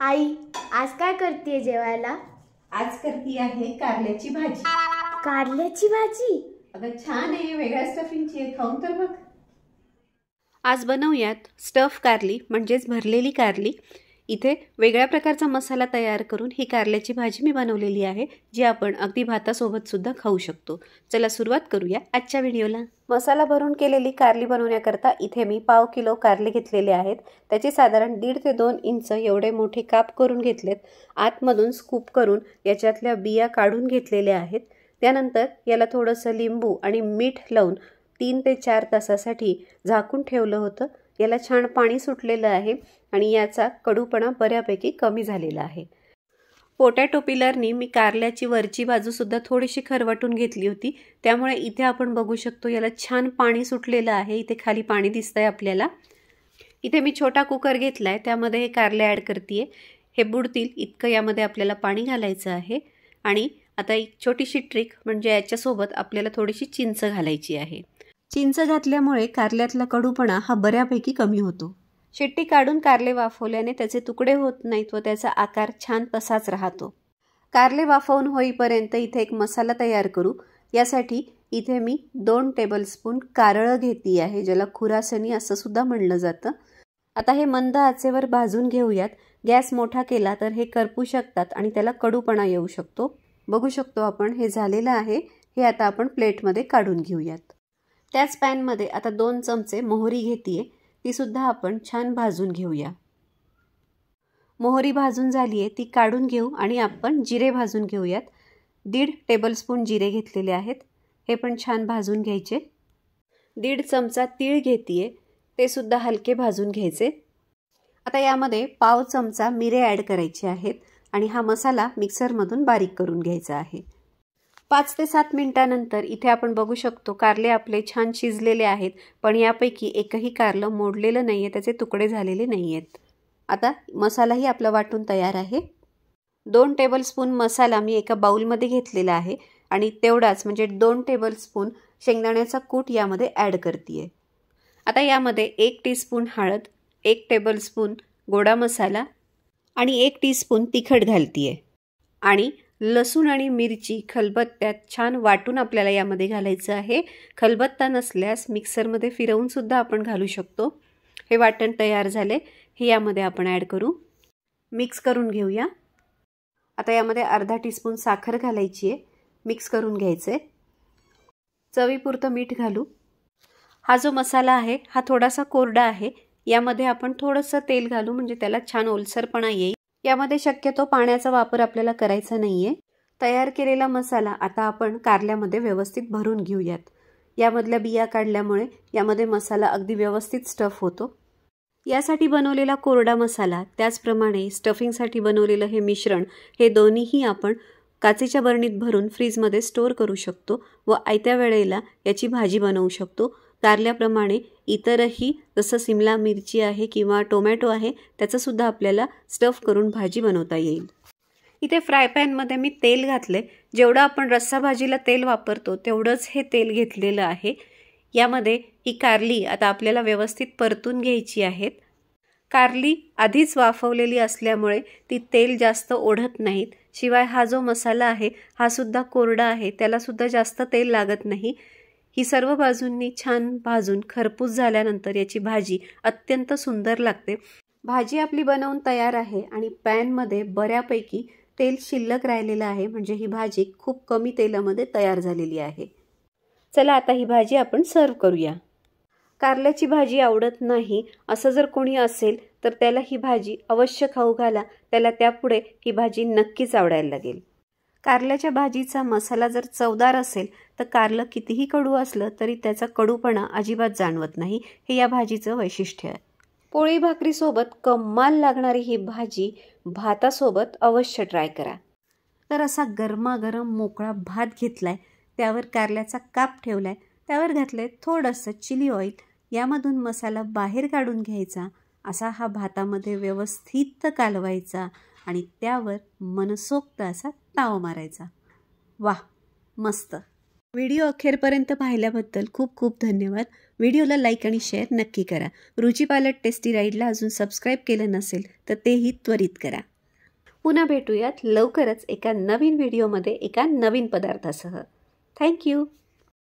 आई आज काय करते जेवायला आज करती आहे कारल्याची भाजी कारल्याची भाजी अगं छान आहे वेगळ्या स्टफिंगची खाऊन तर बघ आज बनवूयात स्टफ कारली म्हणजेच भरलेली कारली इथे वेगळ्या प्रकारचा मसाला तयार करून ही कारल्याची भाजी मी बनवलेली आहे जी आपण अगदी सुद्धा खाऊ शकतो चला सुरुवात करूया आजच्या व्हिडिओला मसाला भरून केलेली कारली बनवण्याकरता इथे मी पाव किलो कारले घेतलेले आहेत त्याचे साधारण दीड ते दोन इंच एवढे मोठे काप करून घेतलेत आतमधून स्कूप करून याच्यातल्या बिया काढून घेतलेल्या आहेत त्यानंतर याला थोडंसं लिंबू आणि मीठ लावून तीन ते चार तासासाठी झाकून ठेवलं होतं याला छान पाणी सुटलेलं आहे आणि याचा कडूपणा बऱ्यापैकी कमी झालेला आहे पोटॅटो पिलरनी मी कारल्याची वरची बाजूसुद्धा थोडीशी खरवटून घेतली होती त्यामुळे इथे आपण बघू शकतो याला छान पाणी सुटलेलं आहे इथे खाली पाणी दिसतंय आपल्याला इथे मी छोटा कुकर घेतला आहे त्यामध्ये हे कारले ॲड करते हे बुडतील इतकं यामध्ये आपल्याला पाणी घालायचं आहे आणि आता एक छोटीशी ट्रिक म्हणजे याच्यासोबत आपल्याला थोडीशी चिंच घालायची आहे चिंच घातल्यामुळे कारल्यातला कडूपणा हा बऱ्यापैकी कमी होतो शिट्टी काढून कारले वाफवल्याने त्याचे तुकडे होत नाहीत व त्याचा आकार छान तसाच राहतो कारले वाफवून होईपर्यंत इथे एक मसाला तयार करू यासाठी इथे मी दोन टेबलस्पून कारळं घेतली आहे ज्याला खुरासनी असं सुद्धा म्हणलं जातं आता हे मंद आचेवर भाजून घेऊयात गॅस मोठा केला तर हे करपू शकतात आणि त्याला कडूपणा येऊ शकतो बघू शकतो आपण हे झालेलं आहे हे आता आपण प्लेटमध्ये काढून घेऊयात त्याच पॅनमध्ये आता दोन चमचे मोहरी घेते ती सुद्धा आपण छान भाजून घेऊया मोहरी भाजून झाली आहे ती काढून घेऊ आणि आपण जिरे भाजून घेऊयात दीड टेबलस्पून जिरे घेतलेले आहेत हे पण छान भाजून घ्यायचे दीड चमचा तीळ घेते ते सुद्धा हलके भाजून घ्यायचे आता यामध्ये पाव चमचा मिरे ॲड करायचे आहेत आणि हा मसाला मिक्सरमधून बारीक करून घ्यायचा आहे पाच ते सात मिनिटानंतर इथे आपण बघू शकतो कारले आपले छान शिजलेले आहेत पण यापैकी एकही कारलं मोडलेलं नाही आहे त्याचे तुकडे झालेले नाही आहेत आता मसालाही आपला वाटून तयार आहे दोन टेबलस्पून मसाला मी एका बाउलमध्ये घेतलेला आहे आणि तेवढाच म्हणजे दोन टेबलस्पून शेंगदाण्याचा कूट यामध्ये ॲड करते आहे आता यामध्ये एक टीस्पून हळद एक टेबलस्पून गोडा मसाला आणि एक टीस्पून तिखट आहे आणि लसूण आणि मिरची खलबत्त्यात छान वाटून आपल्याला यामध्ये घालायचं आहे खलबत्ता नसल्यास मिक्सरमध्ये फिरवूनसुद्धा आपण घालू शकतो हे वाटण तयार झाले हे यामध्ये आपण ॲड करू मिक्स करून घेऊया आता यामध्ये अर्धा टीस्पून साखर घालायची आहे मिक्स करून घ्यायचं आहे चवीपुरतं मीठ घालू हा जो मसाला आहे हा थोडासा कोरडा आहे यामध्ये आपण थोडंसं तेल घालू म्हणजे त्याला छान ओलसरपणा येईल यामध्ये शक्यतो पाण्याचा वापर आपल्याला करायचा नाही तयार केलेला मसाला आता आपण कारल्यामध्ये व्यवस्थित भरून घेऊयात यामधल्या बिया काढल्यामुळे यामध्ये मसाला अगदी व्यवस्थित स्टफ होतो यासाठी बनवलेला कोरडा मसाला त्याचप्रमाणे स्टफिंगसाठी बनवलेलं हे मिश्रण हे दोन्हीही आपण काचेच्या बरणीत भरून फ्रीजमध्ये स्टोअर करू शकतो व आयत्या वेळेला याची भाजी बनवू शकतो तारल्याप्रमाणे इतरही जसं सिमला मिरची आहे किंवा टोमॅटो आहे त्याचंसुद्धा आपल्याला स्टफ करून भाजी बनवता येईल इथे फ्राय पॅनमध्ये मी तेल घातले जेवढं आपण रस्सा भाजीला तेल वापरतो तेवढंच हे तेल घेतलेलं आहे यामध्ये ही कारली आता आपल्याला व्यवस्थित परतून घ्यायची आहेत कारली आधीच वाफवलेली असल्यामुळे ती तेल जास्त ओढत नाहीत शिवाय हा जो मसाला आहे हा सुद्धा कोरडा आहे त्यालासुद्धा जास्त तेल लागत नाही ही सर्व बाजूंनी छान भाजून खरपूस झाल्यानंतर याची भाजी अत्यंत सुंदर लागते भाजी आपली बनवून तयार आहे आणि पॅनमध्ये बऱ्यापैकी तेल शिल्लक राहिलेलं आहे म्हणजे ही भाजी खूप कमी तेलामध्ये तयार झालेली आहे चला आता ही भाजी आपण सर्व करूया कारल्याची भाजी आवडत नाही असं जर कोणी असेल तर त्याला ही भाजी अवश्य खाऊ घाला त्याला त्यापुढे ही भाजी नक्कीच आवडायला लागेल कारल्याच्या भाजीचा मसाला जर चवदार असेल तर कारलं कितीही कडू असलं तरी त्याचा कडूपणा अजिबात जाणवत नाही हे या भाजीचं वैशिष्ट्य आहे पोळी भाकरीसोबत कमाल लागणारी ही भाजी भातासोबत अवश्य ट्राय करा तर असा गरमागरम मोकळा भात घेतलाय त्यावर कारल्याचा काप ठेवलाय त्यावर घातलंय थोडंसं चिली ऑइल यामधून मसाला बाहेर काढून घ्यायचा असा हा भातामध्ये व्यवस्थित कालवायचा आणि त्यावर मनसोक्त असा ताव मारायचा वा मस्त व्हिडिओ अखेरपर्यंत पाहिल्याबद्दल खूप खूप धन्यवाद व्हिडिओला लाईक आणि शेअर नक्की करा रुची पालट टेस्टी राईडला अजून सबस्क्राईब केलं नसेल तर तेही त्वरित करा पुन्हा भेटूयात लवकरच एका नवीन व्हिडिओमध्ये एका नवीन पदार्थासह थँक्यू